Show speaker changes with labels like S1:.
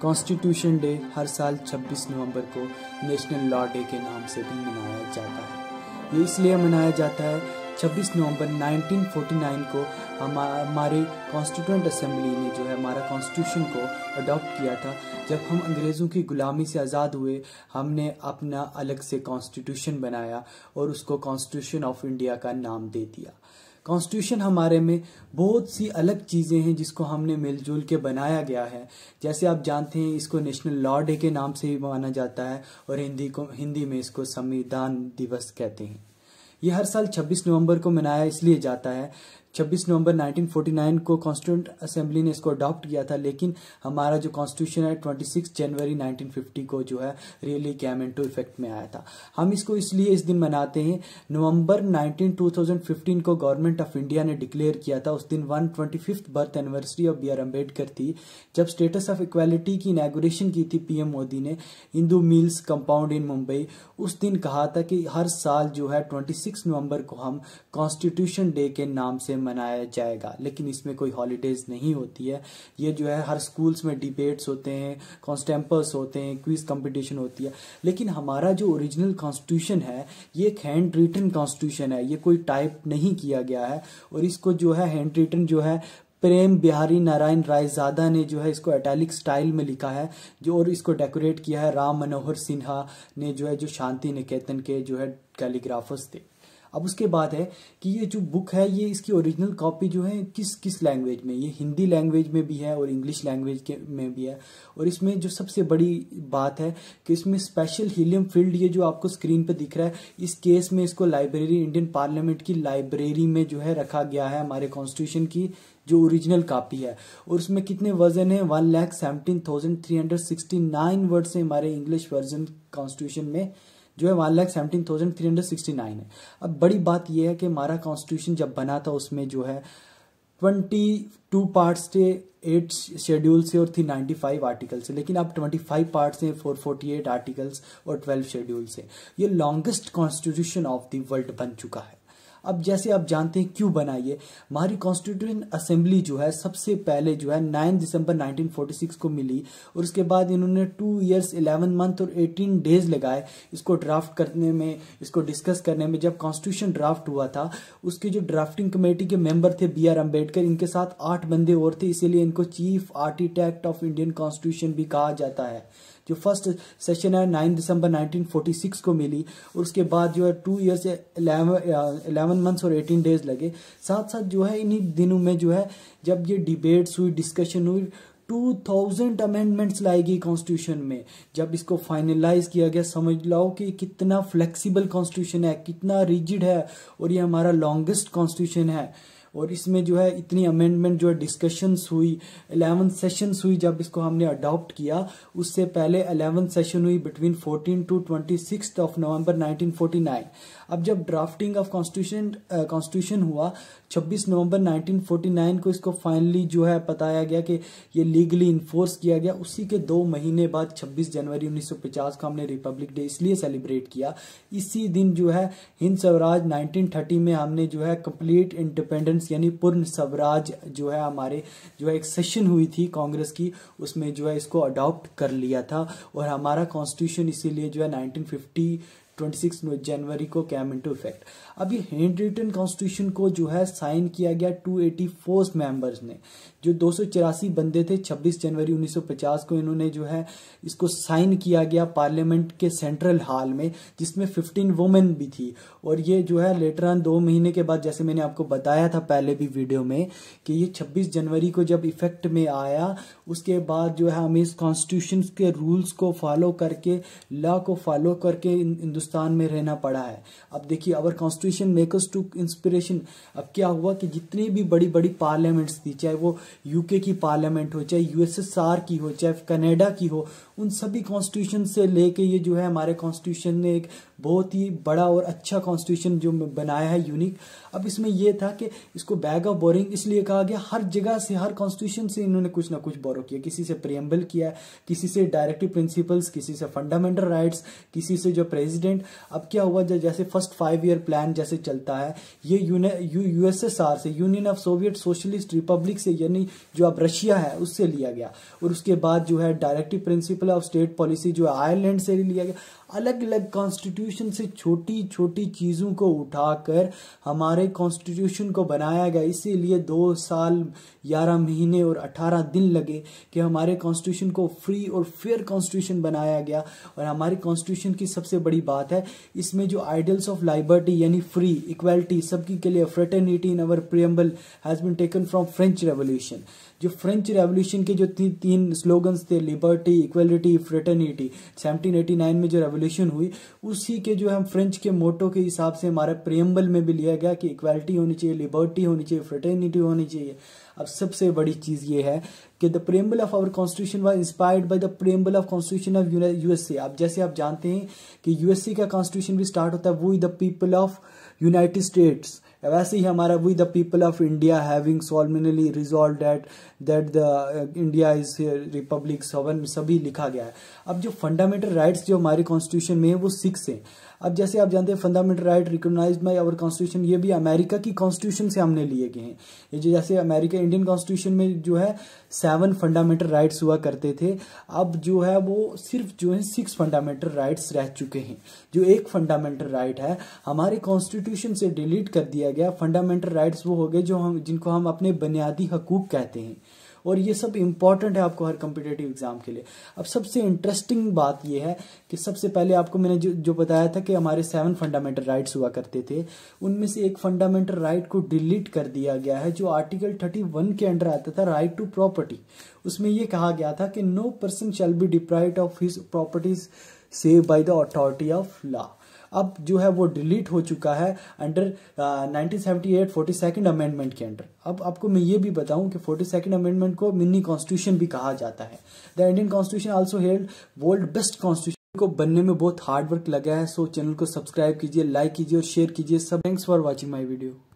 S1: constitution day हर साल 26 नवंबर को national law day के नाम से भी मनाया जाता है ये इसलिए मनाया जाता है 26 नवंबर 1949 को हमारे कॉन्स्टिट्यूंट असेंबली ने जो है हमारा कॉन्स्टिट्यूशन को अडॉप्ट किया था जब हम अंग्रेज़ों की ग़ुलामी से आज़ाद हुए हमने अपना अलग से कॉन्स्टिट्यूशन बनाया और उसको कॉन्स्टिट्यूशन ऑफ इंडिया का नाम दे दिया कॉन्स्टिट्यूशन हमारे में बहुत सी अलग चीज़ें हैं जिसको हमने मिलजुल के बनाया गया है जैसे आप जानते हैं इसको नेशनल लॉ डे के नाम से भी माना जाता है और हिंदी को हिंदी में इसको संविधान दिवस कहते हैं ये हर साल 26 नवंबर को मनाया इसलिए जाता है 26 नवंबर 1949 को कॉन्स्टिट्यूंट असेंबली ने इसको अडॉप्ट किया था लेकिन हमारा जो कॉन्स्टिट्यूशन है 26 जनवरी 1950 को जो है रियली कैम टू इफेक्ट में आया था हम इसको इसलिए इस दिन मनाते हैं नवंबर 19 2015 को गवर्नमेंट ऑफ इंडिया ने डिक्लेयर किया था उस दिन one birth anniversary of B R Ambedkar थी जब स्टेटस ऑफ इक्वालिटी की इनाग्रेशन की थी पीएम मोदी ने Indu Mills compound in Mumbai उस दिन कहा था कि हर साल जो है ट्वेंटी नवंबर को हम कॉन्स्टिट्यूशन डे के नाम से मनाया जाएगा लेकिन इसमें कोई हॉलीडेज नहीं होती है ये जो है हर स्कूल्स में डिबेट्स होते हैं कॉन्स्टेम्पर्स होते हैं क्विज कंपटीशन होती है लेकिन हमारा जो ओरिजिनल कॉन्स्टिट्यूशन है ये एक हैंड रिटन कॉन्स्टिट्यूशन है ये कोई टाइप नहीं किया गया है और इसको जो है हैंड रिटन जो है प्रेम बिहारी नारायण रायजादा ने जो है इसको अटैलिक स्टाइल में लिखा है जो और इसको डेकोरेट किया है राम मनोहर सिन्हा ने जो है जो शांति निकेतन के जो है कैलीग्राफर्स थे अब उसके बाद है कि ये जो बुक है ये इसकी ओरिजिनल कॉपी जो है किस किस लैंग्वेज में ये हिंदी लैंग्वेज में भी है और इंग्लिश लैंग्वेज के में भी है और इसमें जो सबसे बड़ी बात है कि इसमें स्पेशल हीलियम फील्ड ये जो आपको स्क्रीन पर दिख रहा है इस केस में इसको लाइब्रेरी इंडियन पार्लियामेंट की लाइब्रेरी में जो है रखा गया है हमारे कॉन्स्टिट्यूशन की जो ओरिजिनल कापी है और उसमें कितने वर्जन है one lakh seventeen thousand three hundred sixty nine word से हमारे इंग्लिश वर्जन कॉन्स्टिट्यूशन में जो है one lakh seventeen thousand three hundred sixty nine है अब बड़ी बात यह है कि हमारा कॉन्स्टिट्यूशन जब बना था उसमें जो है ट्वेंटी टू पार्ट्स थे एट शेड्यूल से और थी नाइन्टी फाइव आर्टिकल से लेकिन अब ट्वेंटी फाइव पार्ट्स हैं फोर फोर्टी एट आर्टिकल्स और ट्वेल्व शेड्यूल से ये longest constitution of the world बन चुका है अब जैसे आप जानते हैं क्यों बनाइए हमारी कॉन्स्टिट्यूशन असेंबली जो है सबसे पहले जो है नाइन दिसंबर 1946 को मिली और उसके बाद इन्होंने टू ईयर्स इलेवन मंथ और एटीन डेज लगाए इसको ड्राफ्ट करने में इसको डिस्कस करने में जब कॉन्स्टिट्यूशन ड्राफ्ट हुआ था उसके जो ड्राफ्टिंग कमेटी के मेम्बर थे बी आर अम्बेडकर इनके साथ आठ बंदे और थे इसीलिए इनको chief architect of Indian constitution भी कहा जाता है जो फर्स्ट सेशन है नाइन दिसंबर 1946 को मिली और उसके बाद जो है टू ईयर्स एलेवन मंथ्स और एटीन डेज लगे साथ साथ जो है इन्हीं दिनों में जो है जब ये डिबेट्स हुई डिस्कशन हुई टू थाउजेंड अमेंडमेंट्स लाई गई कॉन्स्टिट्यूशन में जब इसको फाइनलाइज किया गया समझ लाओ कि कितना फ्लेक्सिबल कॉन्स्टिट्यूशन है कितना रिजिड है और ये हमारा लॉन्गेस्ट कॉन्स्टिट्यूशन है और इसमें जो है इतनी अमेंडमेंट जो है डिस्कशंस हुई अलेवन सेशंस हुई जब इसको हमने अडॉप्ट किया उससे पहले अलेवन सेशन हुई between fourteen to twenty six of नवंबर 1949 अब जब ड्राफ्टिंग ऑफ कॉन्स्टिट्यूशन कॉन्स्टिट्यूशन हुआ 26 नवंबर 1949 को इसको फाइनली जो है बताया गया कि ये लीगली इन्फोर्स किया गया उसी के दो महीने बाद 26 जनवरी 1950 को हमने रिपब्लिक डे इसलिए सेलिब्रेट किया इसी दिन जो है हिंद स्वराज 1930 में हमने जो है कंप्लीट इंडिपेंडेंस कॉन्फ्रेंस यानी पूर्ण स्वराज जो है हमारे जो है एक सेशन हुई थी कांग्रेस की उसमें जो है इसको अडॉप्ट कर लिया था और हमारा कॉन्स्टिट्यूशन इसीलिए जो है नाइनटीन ट्वेंटी सिक्स जनवरी को कैम टू इफेक्ट अब ये हैंड रिटन कॉन्स्टिट्यूशन को जो है साइन किया गया टू एटी फोर्स ने जो दो सौ चौरासी बंदे थे छब्बीस जनवरी उन्नीस सौ पचास को इन्होंने जो है इसको साइन किया गया पार्लियामेंट के सेंट्रल हॉल में जिसमें फिफ्टीन वुमेन भी थी और ये जो है लेटर ऑन दो महीने के बाद जैसे मैंने आपको बताया था पहले भी वीडियो में कि ये छब्बीस जनवरी को जब इफेक्ट में आया उसके बाद जो है हमें इस कॉन्स्टिट्यूशन के रूल्स को फॉलो करके लॉ को फॉलो करके हिंदुस्तान में रहना पड़ा है अब देखिए our constitution makers to inspiration अब क्या हुआ कि जितनी भी बड़ी बड़ी पार्लियामेंट्स थी चाहे वो यूके की पार्लियामेंट हो चाहे यूएसएसआर की हो चाहे कनाडा की हो उन सभी कॉन्स्टिट्यूशन से लेके ये जो है हमारे कॉन्स्टिट्यूशन ने एक बहुत ही बड़ा और अच्छा कॉन्स्टिट्यूशन जो बनाया है यूनिक अब इसमें यह था कि इसको बैग ऑफ बोरिंग इसलिए कहा गया हर जगह से हर कॉन्स्टिट्यूशन से इन्होंने कुछ ना कुछ बोरो किया किसी से प्रियम्बल किया किसी से डायरेक्टिव प्रिंसिपल्स किसी से फंडामेंटल राइट्स किसी से जो प्रेसिडेंट इन्वेस्टमेंट अब क्या हुआ जैसे फर्स्ट फाइव ईयर प्लान जैसे चलता है ये यूएसएसआर से union of Soviet socialist republic से यानी जो अब रशिया है उससे लिया गया और उसके बाद जो है directive principle of state policy जो है आयरलैंड से लिया गया अलग अलग कॉन्स्टिट्यूशन से छोटी छोटी चीजों को उठाकर हमारे कॉन्स्टिट्यूशन को बनाया गया इसीलिए दो साल ग्यारह महीने और अठारह दिन लगे कि हमारे कॉन्स्टिट्यूशन को फ्री और फेयर कॉन्स्टिट्यूशन बनाया गया और हमारे कॉन्स्टिट्यूशन की सबसे बड़ी बात बात है इसमें जो आइडियल्स ऑफ लाइबर्टी यानी फ्री इक्वालिटी सबकी के लिए fraternity in our preamble has been taken from French revolution जो फ्रेंच रेवोल्यूशन के जो ती, तीन स्लोगन्स थे लिबर्टी इक्वलिटी फ्रेटर्निटी 1789 में जो रेवोल्यूशन हुई उसी के जो हम फ्रेंच के मोटो के हिसाब से हमारे प्रियम्बल में भी लिया गया कि इक्वलिटी होनी चाहिए लिबर्टी होनी चाहिए फ्रेटर्निटी होनी चाहिए अब सबसे बड़ी चीज़ ये है कि the preamble of our constitution was inspired by the preamble of constitution of USA आप जैसे आप जानते हैं कि यूएसए का कॉन्स्टिट्यूशन भी स्टार्ट होता है वो the people of United States वैसे ही हमारा we the people of India having solemnly resolve that that the India is republic sovereign सभी लिखा गया है अब जो फंडामेंटल राइट्स जो हमारे कॉन्स्टिट्यूशन में है वो सिक्स हैं अब जैसे आप जानते हैं fundamental right recognize by our constitution ये भी अमेरिका की कॉन्स्टिट्यूशन से हमने लिए गए हैं ये जो जैसे अमेरिका इंडियन कॉन्स्टिट्यूशन में जो है सेवन फंडामेंटल राइट्स हुआ करते थे अब जो है वो सिर्फ जो है सिक्स फंडामेंटल राइट्स रह चुके हैं जो एक फंडामेंटल राइट है हमारे कॉन्स्टिट्यूशन से डिलीट कर दिया गया फंडामेंटल राइट्स वो हो गए जो हम जिनको हम अपने बुनियादी हकूक कहते हैं और ये सब इम्पॉर्टेंट है आपको हर कम्पिटेटिव एग्जाम के लिए अब सबसे इंटरेस्टिंग बात ये है कि सबसे पहले आपको मैंने जो जो बताया था कि हमारे सेवन फंडामेंटल राइट्स हुआ करते थे उनमें से एक फंडामेंटल राइट को डिलीट कर दिया गया है जो आर्टिकल थर्टी वन के अंडर आता था राइट टू प्रॉपर्टी उसमें यह कहा गया था कि no person shall be deprived of his properties save by the authority of law अब जो है वो डिलीट हो चुका है under nineteen seventy eight forty second amendment के अंडर अब आपको मैं ये भी बताऊं कि फोर्टी सेकेंड अमेंडमेंट को मिनी कॉन्स्टिट्यूशन भी कहा जाता है the Indian constitution also held world best constitution को बनने में बहुत हार्ड वर्क लगा है सो चैनल को सब्सक्राइब कीजिए लाइक कीजिए और शेयर कीजिए सब thanks for watching my video